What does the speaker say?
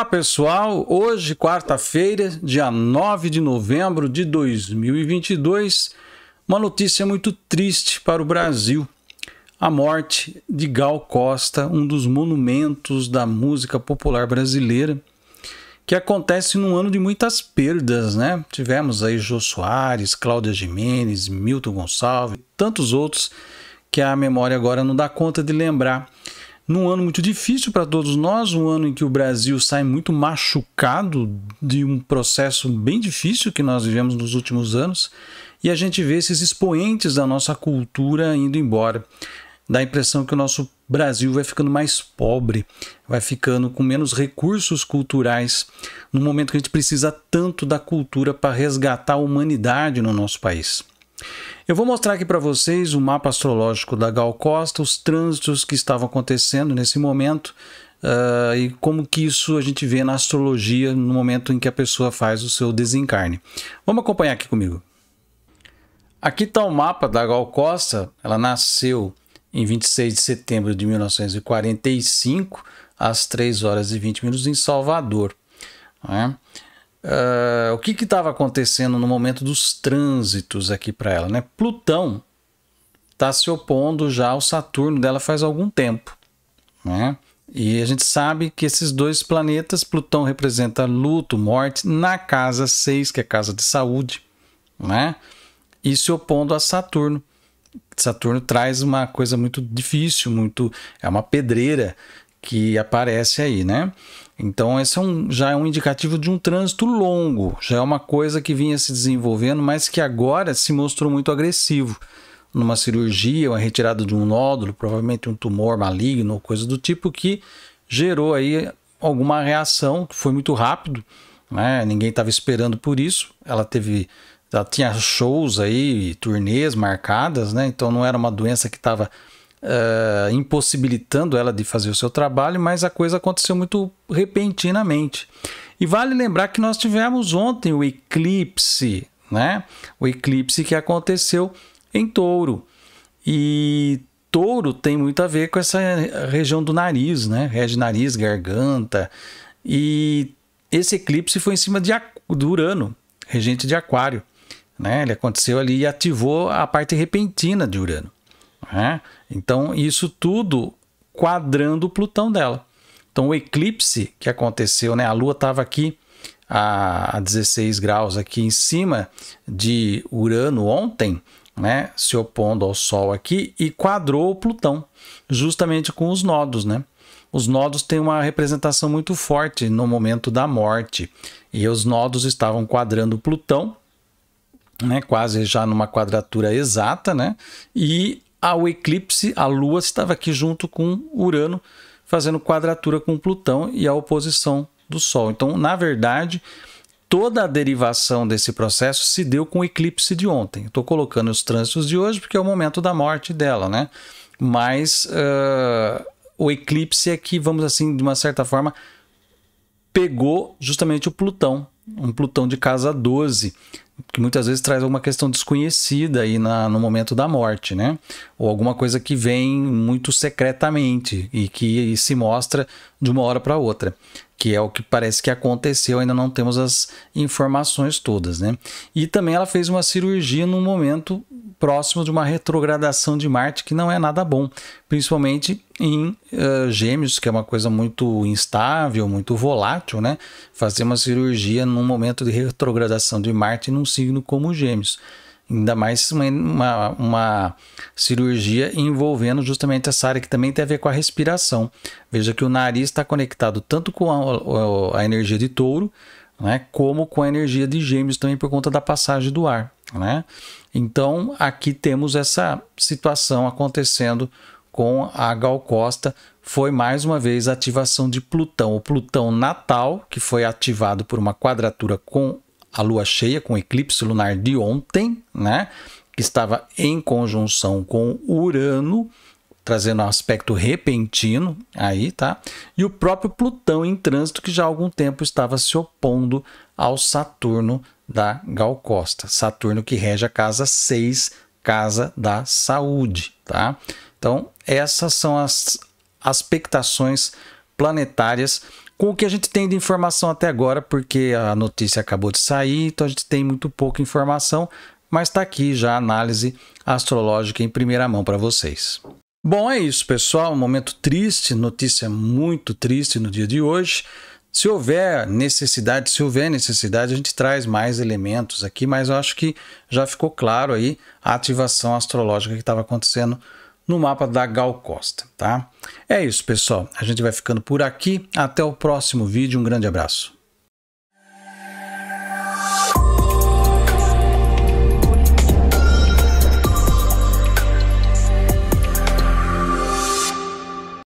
Olá pessoal, hoje quarta-feira, dia 9 de novembro de 2022, uma notícia muito triste para o Brasil: a morte de Gal Costa, um dos monumentos da música popular brasileira, que acontece num ano de muitas perdas, né? Tivemos aí Jô Soares, Cláudia Jimenez, Milton Gonçalves, tantos outros que a memória agora não dá conta de lembrar num ano muito difícil para todos nós, um ano em que o Brasil sai muito machucado de um processo bem difícil que nós vivemos nos últimos anos, e a gente vê esses expoentes da nossa cultura indo embora. Dá a impressão que o nosso Brasil vai ficando mais pobre, vai ficando com menos recursos culturais, num momento que a gente precisa tanto da cultura para resgatar a humanidade no nosso país. Eu vou mostrar aqui para vocês o mapa astrológico da Gal Costa, os trânsitos que estavam acontecendo nesse momento uh, e como que isso a gente vê na astrologia no momento em que a pessoa faz o seu desencarne. Vamos acompanhar aqui comigo. Aqui está o mapa da Gal Costa. Ela nasceu em 26 de setembro de 1945, às 3 horas e 20 minutos, em Salvador. Né? que estava acontecendo no momento dos trânsitos aqui para ela, né? Plutão está se opondo já ao Saturno dela faz algum tempo, né? E a gente sabe que esses dois planetas, Plutão representa luto, morte, na casa 6, que é a casa de saúde, né? E se opondo a Saturno. Saturno traz uma coisa muito difícil, muito é uma pedreira que aparece aí, né? Então, esse é um, já é um indicativo de um trânsito longo, já é uma coisa que vinha se desenvolvendo, mas que agora se mostrou muito agressivo. Numa cirurgia, uma retirada de um nódulo, provavelmente um tumor maligno coisa do tipo, que gerou aí alguma reação, que foi muito rápido, né? ninguém estava esperando por isso. Ela teve, ela tinha shows aí, turnês marcadas, né? então não era uma doença que estava uh, impossibilitando ela de fazer o seu trabalho, mas a coisa aconteceu muito repentinamente. E vale lembrar que nós tivemos ontem o eclipse, né? O eclipse que aconteceu em Touro. E Touro tem muito a ver com essa região do nariz, né? Rege nariz, garganta. E esse eclipse foi em cima de, do Urano, regente de Aquário. Né? Ele aconteceu ali e ativou a parte repentina de Urano. Né? Então, isso tudo quadrando o Plutão dela. Então, o eclipse que aconteceu, né? a Lua estava aqui a 16 graus aqui em cima de Urano ontem, né, se opondo ao Sol aqui e quadrou o Plutão, justamente com os nodos, né? Os nodos têm uma representação muito forte no momento da morte e os nodos estavam quadrando Plutão, né, quase já numa quadratura exata, né? E ao eclipse, a Lua estava aqui junto com Urano, fazendo quadratura com Plutão e a oposição do Sol. Então, na verdade, toda a derivação desse processo se deu com o eclipse de ontem. Estou colocando os trânsitos de hoje porque é o momento da morte dela, né? Mas uh, o eclipse é que, vamos assim, de uma certa forma, pegou justamente o Plutão um Plutão de casa 12, que muitas vezes traz alguma questão desconhecida aí na, no momento da morte, né? Ou alguma coisa que vem muito secretamente e que e se mostra de uma hora para outra, que é o que parece que aconteceu, ainda não temos as informações todas, né? E também ela fez uma cirurgia num momento próximo de uma retrogradação de Marte, que não é nada bom, principalmente em uh, Gêmeos, que é uma coisa muito instável, muito volátil, né? Fazer uma cirurgia num momento de retrogradação de Marte num signo como Gêmeos. Ainda mais uma, uma, uma cirurgia envolvendo justamente essa área que também tem a ver com a respiração. Veja que o nariz está conectado tanto com a, a energia de touro, né, como com a energia de gêmeos também por conta da passagem do ar. Né? Então, aqui temos essa situação acontecendo com a Gal Costa. Foi mais uma vez a ativação de Plutão. O Plutão natal, que foi ativado por uma quadratura com a lua cheia, com o eclipse lunar de ontem, né? que estava em conjunção com Urano, trazendo um aspecto repentino aí, tá? E o próprio Plutão em trânsito, que já há algum tempo estava se opondo ao Saturno da Gal Costa. Saturno que rege a casa 6, casa da saúde, tá? Então, essas são as expectações planetárias com o que a gente tem de informação até agora, porque a notícia acabou de sair, então a gente tem muito pouca informação, mas está aqui já a análise astrológica em primeira mão para vocês. Bom, é isso, pessoal. Um momento triste, notícia muito triste no dia de hoje. Se houver necessidade, se houver necessidade, a gente traz mais elementos aqui, mas eu acho que já ficou claro aí a ativação astrológica que estava acontecendo no mapa da Gal Costa, tá? É isso, pessoal. A gente vai ficando por aqui. Até o próximo vídeo. Um grande abraço.